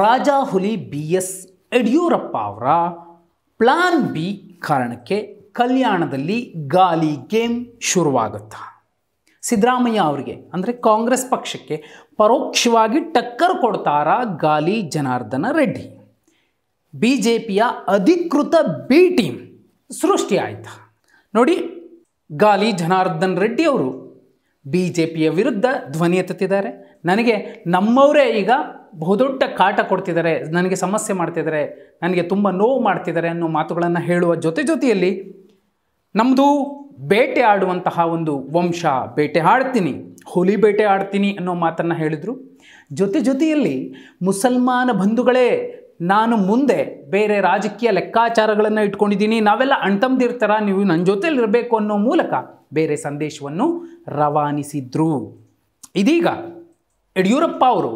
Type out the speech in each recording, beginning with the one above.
Rajahuli B S Yediyurappa ಅವರ plan B ಕಾರಣಕ್ಕೆ ಕಲ್ಯಾಣದಲ್ಲಿ ಗಾಲಿ game ಶುರುವಾಗುತ್ತಾ Siddaramaiah ಅವರಿಗೆ ಅಂದರೆ ಕಾಂಗ್ರೆಸ್ ಪಕ್ಷಕ್ಕೆ ಪರೋಕ್ಷವಾಗಿ ಟಕ್ಕರ್ ಕೊಡ್ತಾರ ಗಾಲಿ ಜನಾರ್ದನ ರೆಡ್ಡಿ ಬಿ ಜೆ ಪಿಯ ಅಧಿಕೃತ ಬಿ ಟೀಮ್ ಸೃಷ್ಟಿಯಾಯಿತು ನೋಡಿ ಗಾಲಿ ಜನಾರ್ದನ್ ರೆಡ್ಡಿ ಅವರು ಬಿ ಜೆ ಪಿಯ ವಿರುದ್ಧ ಧ್ವನಿ ಎತ್ತುತ್ತಿದ್ದಾರೆ ನನಗೆ ನಮ್ಮವರೇ ಈಗ ಬಹುದೊಡ್ಡ ಕಾಟ ಕೊಡ್ತಿದ್ದಾರೆ ನನಗೆ ಸಮಸ್ಯೆ ಮಾಡ್ತಿದ್ದಾರೆ ನನಗೆ ತುಂಬ ನೋವು ಮಾಡ್ತಿದ್ದಾರೆ ಅನ್ನೋ ಮಾತುಗಳನ್ನು ಹೇಳುವ ಜೊತೆ ಜೊತೆಯಲ್ಲಿ ನಮ್ಮದು ಬೇಟೆ ಆಡುವಂತಹ ಒಂದು ವಂಶ ಬೇಟೆ ಆಡ್ತೀನಿ ಹುಲಿ ಬೇಟೆ ಆಡ್ತೀನಿ ಅನ್ನೋ ಮಾತನ್ನು ಹೇಳಿದರು ಜೊತೆ ಜೊತೆಯಲ್ಲಿ ಮುಸಲ್ಮಾನ ಬಂಧುಗಳೇ ನಾನು ಮುಂದೆ ಬೇರೆ ರಾಜಕೀಯ ಲೆಕ್ಕಾಚಾರಗಳನ್ನು ಇಟ್ಕೊಂಡಿದ್ದೀನಿ ನಾವೆಲ್ಲ ಅಣ್ತಮ್ದಿರ್ ನೀವು ನನ್ನ ಇರಬೇಕು ಅನ್ನೋ ಮೂಲಕ ಬೇರೆ ಸಂದೇಶವನ್ನು ರವಾನಿಸಿದ್ರು ಇದೀಗ ಯಡಿಯೂರಪ್ಪ ಅವರು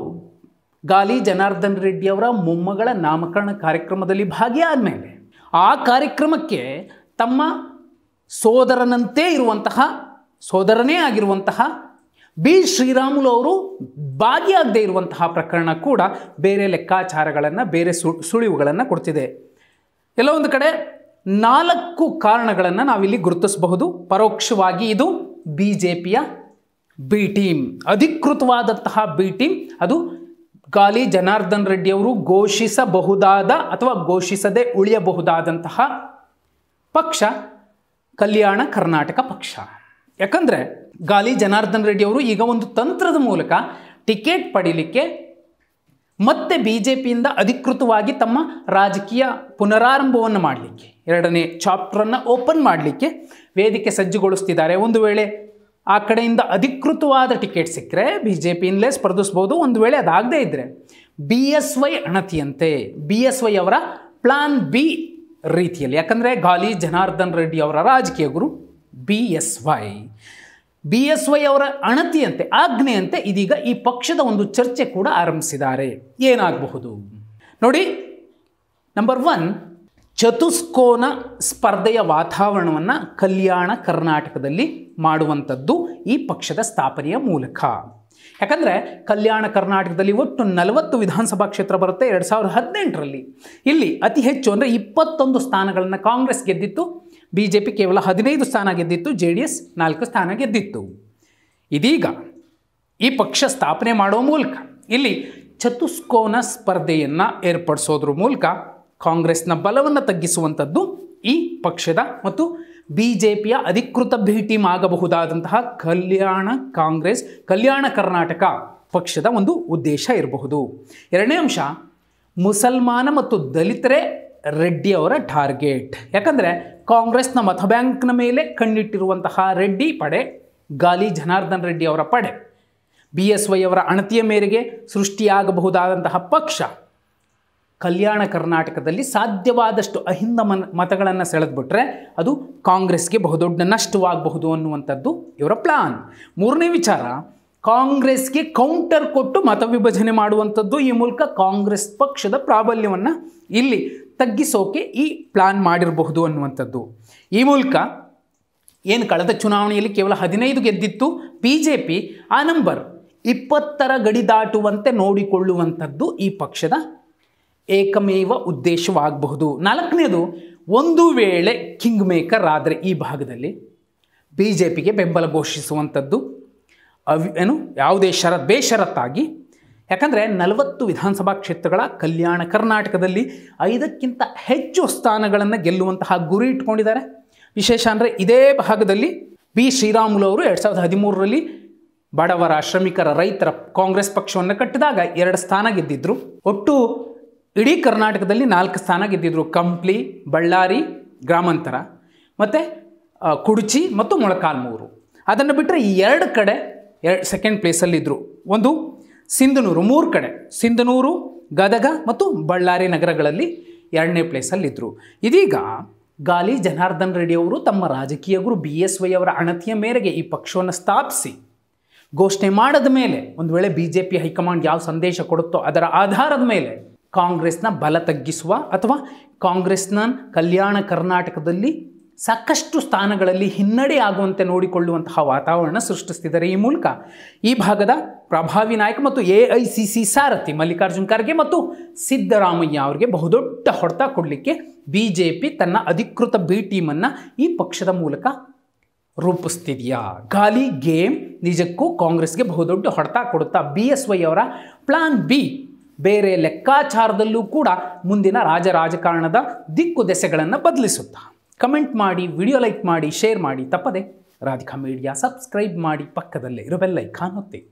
ಗಾಲಿ ಜನಾರ್ದನ್ ಅವರ ಮೊಮ್ಮಗಳ ನಾಮಕರಣ ಕಾರ್ಯಕ್ರಮದಲ್ಲಿ ಭಾಗಿಯಾದ ಮೇಲೆ ಆ ಕಾರ್ಯಕ್ರಮಕ್ಕೆ ತಮ್ಮ ಸೋದರನಂತೆ ಇರುವಂತಹ ಸೋದರನೇ ಆಗಿರುವಂತಹ ಬಿ ಶ್ರೀರಾಮುಲು ಅವರು ಭಾಗಿಯಾಗದೇ ಇರುವಂತಹ ಪ್ರಕರಣ ಕೂಡ ಬೇರೆ ಲೆಕ್ಕಾಚಾರಗಳನ್ನು ಬೇರೆ ಸು ಸುಳಿವುಗಳನ್ನು ಕೊಡ್ತಿದೆ ಎಲ್ಲ ಒಂದು ಕಡೆ ನಾಲ್ಕು ಕಾರಣಗಳನ್ನು ನಾವಿಲ್ಲಿ ಗುರುತಿಸಬಹುದು ಪರೋಕ್ಷವಾಗಿ ಇದು ಬಿ ಜೆ ಪಿಯ ಬಿ ಟೀಮ್ ಅಧಿಕೃತವಾದಂತಹ ಬಿ ಟೀಮ್ ಅದು ಗಾಲಿ ಜನಾರ್ದನ್ ರೆಡ್ಡಿಯವರು ಘೋಷಿಸಬಹುದಾದ ಅಥವಾ ಘೋಷಿಸದೆ ಉಳಿಯಬಹುದಾದಂತಹ ಪಕ್ಷ ಕಲ್ಯಾಣ ಕರ್ನಾಟಕ ಪಕ್ಷ ಯಾಕಂದರೆ ಗಾಲಿ ಜನಾರ್ದನ್ ರೆಡ್ಡಿಯವರು ಈಗ ಒಂದು ತಂತ್ರದ ಮೂಲಕ ಟಿಕೆಟ್ ಪಡೀಲಿಕ್ಕೆ ಮತ್ತೆ ಬಿ ಜೆ ಪಿಯಿಂದ ಅಧಿಕೃತವಾಗಿ ತಮ್ಮ ರಾಜಕೀಯ ಪುನರಾರಂಭವನ್ನು ಮಾಡಲಿಕ್ಕೆ ಎರಡನೇ ಚಾಪ್ಟ್ರನ್ನು ಓಪನ್ ಮಾಡಲಿಕ್ಕೆ ವೇದಿಕೆ ಸಜ್ಜುಗೊಳಿಸ್ತಿದ್ದಾರೆ ಒಂದು ವೇಳೆ ಆ ಕಡೆಯಿಂದ ಅಧಿಕೃತವಾದ ಟಿಕೆಟ್ ಸಿಕ್ಕರೆ ಬಿ ಜೆ ಪಿಯಿಂದಲೇ ಸ್ಪರ್ಧಿಸ್ಬೋದು ಒಂದು ವೇಳೆ ಅದಾಗದೇ ಇದ್ದರೆ ಬಿ ಎಸ್ ವೈ ಅಣತಿಯಂತೆ ಬಿ ಎಸ್ ವೈ ಅವರ ಪ್ಲಾನ್ ಬಿ ರೀತಿಯಲ್ಲಿ ಯಾಕಂದರೆ ಗಾಲಿ ಜನಾರ್ದನ್ ರೆಡ್ಡಿ ಅವರ ರಾಜಕೀಯ ಗುರು B S Y B S Y ಅವರ ಅಣತಿಯಂತೆ ಆಜ್ಞೆಯಂತೆ ಇದೀಗ ಈ ಪಕ್ಷದ ಒಂದು ಚರ್ಚೆ ಕೂಡ ಆರಂಭಿಸಿದ್ದಾರೆ ಏನಾಗಬಹುದು ನೋಡಿ ನಂಬರ್ ಒನ್ ಚತುಸ್ಕೋನ ಸ್ಪರ್ಧೆಯ ವಾತಾವರಣವನ್ನು ಕಲ್ಯಾಣ ಕರ್ನಾಟಕದಲ್ಲಿ ಮಾಡುವಂಥದ್ದು ಈ ಪಕ್ಷದ ಸ್ಥಾಪನೆಯ ಮೂಲಕ ಯಾಕಂದರೆ ಕಲ್ಯಾಣ ಕರ್ನಾಟಕದಲ್ಲಿ ಒಟ್ಟು ನಲವತ್ತು ವಿಧಾನಸಭಾ ಕ್ಷೇತ್ರ ಬರುತ್ತೆ ಎರಡು ಸಾವಿರದ ಹದಿನೆಂಟರಲ್ಲಿ ಇಲ್ಲಿ ಅತಿ ಹೆಚ್ಚು ಅಂದರೆ ಇಪ್ಪತ್ತೊಂದು ಸ್ಥಾನಗಳನ್ನು ಕಾಂಗ್ರೆಸ್ ಗೆದ್ದಿತ್ತು ಬಿ ಜೆ ಪಿ ಕೇವಲ ಹದಿನೈದು ಸ್ಥಾನ ಗೆದ್ದಿತ್ತು ಜೆ ಡಿ ಎಸ್ ನಾಲ್ಕು ಸ್ಥಾನ ಗೆದ್ದಿತ್ತು ಇದೀಗ ಈ ಪಕ್ಷ ಸ್ಥಾಪನೆ ಮಾಡುವ ಮೂಲಕ ಇಲ್ಲಿ ಚತುಸ್ಕೋನ ಸ್ಪರ್ಧೆಯನ್ನು ಏರ್ಪಡಿಸೋದ್ರ ಮೂಲಕ ಕಾಂಗ್ರೆಸ್ನ ಬಲವನ್ನು ತಗ್ಗಿಸುವಂಥದ್ದು ಈ ಪಕ್ಷದ ಮತ್ತು ಬಿ ಜೆ ಪಿಯ ಅಧಿಕೃತ ಭೇಟಿ ಆಗಬಹುದಾದಂತಹ ಕಲ್ಯಾಣ ಕಾಂಗ್ರೆಸ್ ಕಲ್ಯಾಣ ಕರ್ನಾಟಕ ಪಕ್ಷದ ಒಂದು ಉದ್ದೇಶ ಇರಬಹುದು ಎರಡನೇ ಅಂಶ ಮುಸಲ್ಮಾನ ಮತ್ತು ದಲಿತರೇ ರೆಡ್ಡಿ ಅವರ ಟಾರ್ಗೆಟ್ ಯಾಕಂದರೆ ಕಾಂಗ್ರೆಸ್ನ ಮತಬ್ಯಾಂಕ್ನ ಮೇಲೆ ಕಣ್ಣಿಟ್ಟಿರುವಂತಹ ರೆಡ್ಡಿ ಪಡೆ ಗಾಲಿ ಜನಾರ್ದನ್ ರೆಡ್ಡಿ ಅವರ ಪಡೆ ಬಿ ಎಸ್ ವೈ ಅವರ ಅಣತಿಯ ಮೇರೆಗೆ ಸೃಷ್ಟಿಯಾಗಬಹುದಾದಂತಹ ಪಕ್ಷ ಕಲ್ಯಾಣ ಕರ್ನಾಟಕದಲ್ಲಿ ಸಾಧ್ಯವಾದಷ್ಟು ಅಹಿಂದ ಮನ್ ಮತಗಳನ್ನು ಸೆಳೆದ್ಬಿಟ್ರೆ ಅದು ಕಾಂಗ್ರೆಸ್ಗೆ ಬಹುದೊಡ್ಡ ನಷ್ಟವಾಗಬಹುದು ಅನ್ನುವಂಥದ್ದು ಇವರ ಪ್ಲಾನ್ ಮೂರನೇ ವಿಚಾರ ಕಾಂಗ್ರೆಸ್ಗೆ ಕೌಂಟರ್ ಕೊಟ್ಟು ಮತ ವಿಭಜನೆ ಮಾಡುವಂಥದ್ದು ಈ ಮೂಲಕ ಕಾಂಗ್ರೆಸ್ ಪಕ್ಷದ ಪ್ರಾಬಲ್ಯವನ್ನು ಇಲ್ಲಿ ತಗ್ಗಿಸೋಕೆ ಈ ಪ್ಲಾನ್ ಮಾಡಿರಬಹುದು ಅನ್ನುವಂಥದ್ದು ಈ ಮೂಲಕ ಏನು ಕಳೆದ ಚುನಾವಣೆಯಲ್ಲಿ ಕೇವಲ ಹದಿನೈದು ಗೆದ್ದಿತ್ತು ಬಿ ಜೆ ಪಿ ಆ ನಂಬರ್ ಇಪ್ಪತ್ತರ ಗಡಿ ದಾಟುವಂತೆ ನೋಡಿಕೊಳ್ಳುವಂಥದ್ದು ಈ ಪಕ್ಷದ ಏಕಮೇವ ಉದ್ದೇಶವಾಗಬಹುದು ನಾಲ್ಕನೇದು ಒಂದು ವೇಳೆ ಕಿಂಗ್ ಮೇಕರ್ ಆದರೆ ಈ ಭಾಗದಲ್ಲಿ ಬಿ ಜೆ ಪಿಗೆ ಬೆಂಬಲ ಘೋಷಿಸುವಂಥದ್ದು ಅವ್ ಏನು ಯಾವುದೇ ಶರತ್ ಬೇಷರತ್ತಾಗಿ ಯಾಕಂದರೆ ನಲವತ್ತು ವಿಧಾನಸಭಾ ಕ್ಷೇತ್ರಗಳ ಕಲ್ಯಾಣ ಕರ್ನಾಟಕದಲ್ಲಿ ಐದಕ್ಕಿಂತ ಹೆಚ್ಚು ಸ್ಥಾನಗಳನ್ನು ಗೆಲ್ಲುವಂತಹ ಗುರಿ ಇಟ್ಕೊಂಡಿದ್ದಾರೆ ವಿಶೇಷ ಅಂದರೆ ಇದೇ ಭಾಗದಲ್ಲಿ ಬಿ ಶ್ರೀರಾಮುಲು ಅವರು ಎರಡು ಸಾವಿರದ ಹದಿಮೂರರಲ್ಲಿ ಬಡವರ ಶ್ರಮಿಕರ ರೈತರ ಕಾಂಗ್ರೆಸ್ ಪಕ್ಷವನ್ನು ಕಟ್ಟಿದಾಗ ಎರಡು ಸ್ಥಾನ ಗೆದ್ದಿದ್ದರು ಒಟ್ಟು ಇಡೀ ಕರ್ನಾಟಕದಲ್ಲಿ ನಾಲ್ಕು ಸ್ಥಾನ ಗೆದ್ದಿದ್ರು ಕಂಪ್ಲಿ ಬಳ್ಳಾರಿ ಗ್ರಾಮಾಂತರ ಮತ್ತು ಕುಡುಚಿ ಮತ್ತು ಮೊಳಕಾಲ್ಮೂರು ಅದನ್ನು ಬಿಟ್ಟರೆ ಈ ಎರಡು ಕಡೆ ಎರಡು ಸೆಕೆಂಡ್ ಪ್ಲೇಸಲ್ಲಿದ್ದರು ಒಂದು ಸಿಂಧನೂರು ಮೂರು ಕಡೆ ಸಿಂಧನೂರು ಗದಗ ಮತ್ತು ಬಳ್ಳಾರಿ ನಗರಗಳಲ್ಲಿ ಎರಡನೇ ಪ್ಲೇಸಲ್ಲಿದ್ದರು ಇದೀಗ ಗಾಲಿ ಜನಾರ್ದನ್ ರೆಡ್ಡಿ ಅವರು ತಮ್ಮ ರಾಜಕೀಯ ಗುರು ಬಿ ಎಸ್ ವೈ ಅವರ ಅಣತಿಯ ಮೇರೆಗೆ ಈ ಪಕ್ಷವನ್ನು ಸ್ಥಾಪಿಸಿ ಘೋಷಣೆ ಮಾಡಿದ ಮೇಲೆ ಒಂದು ವೇಳೆ ಬಿ ಜೆ ಪಿ ಹೈಕಮಾಂಡ್ ಯಾವ ಸಂದೇಶ ಕೊಡುತ್ತೋ ಅದರ ಆಧಾರದ ಮೇಲೆ ಕಾಂಗ್ರೆಸ್ನ ಬಲ ತಗ್ಗಿಸುವ ಅಥವಾ ಕಾಂಗ್ರೆಸ್ನ ಕಲ್ಯಾಣ ಕರ್ನಾಟಕದಲ್ಲಿ ಸಾಕಷ್ಟು ಸ್ಥಾನಗಳಲ್ಲಿ ಹಿನ್ನಡೆ ಆಗುವಂತೆ ನೋಡಿಕೊಳ್ಳುವಂತಹ ವಾತಾವರಣ ಸೃಷ್ಟಿಸ್ತಿದ್ದಾರೆ ಈ ಮೂಲಕ ಈ ಭಾಗದ ಪ್ರಭಾವಿ ನಾಯಕ ಮತ್ತು ಎ ಐ ಸಿ ಸಿ ಸಾರಥಿ ಮಲ್ಲಿಕಾರ್ಜುನ್ ಖರ್ಗೆ ಮತ್ತು ಸಿದ್ದರಾಮಯ್ಯ ಅವರಿಗೆ ಬಹುದೊಡ್ಡ ಹೊಡೆತ ಕೊಡಲಿಕ್ಕೆ ಬಿ ಜೆ ಪಿ ತನ್ನ ಅಧಿಕೃತ ಬಿ ಟೀಮನ್ನು ಈ ಪಕ್ಷದ ಮೂಲಕ ರೂಪಿಸ್ತಿದೆಯಾ ಗಾಲಿ ಗೇಮ್ ನಿಜಕ್ಕೂ ಕಾಂಗ್ರೆಸ್ಗೆ ಬಹುದೊಡ್ಡ ಹೊಡೆತ ಕೊಡುತ್ತಾ ಬಿ ಎಸ್ ವೈ ಅವರ ಪ್ಲಾನ್ ಬಿ ಬೇರೆ ಲೆಕ್ಕಾಚಾರದಲ್ಲೂ ಕೂಡ ಮುಂದಿನ ರಾಜ ರಾಜಕಾರಣದ ದಿಕ್ಕು ದೆಸೆಗಳನ್ನು ಬದಲಿಸುತ್ತಾ ಕಮೆಂಟ್ ಮಾಡಿ ವಿಡಿಯೋ ಲೈಕ್ ಮಾಡಿ ಶೇರ್ ಮಾಡಿ ತಪ್ಪದೆ ರಾಧಿಕಾ ಮೀಡಿಯಾ ಸಬ್ಸ್ಕ್ರೈಬ್ ಮಾಡಿ ಪಕ್ಕದಲ್ಲೇ ಇರೋ ಬೆಲ್ಲೈಕಾನ್ ಒತ್ತಿ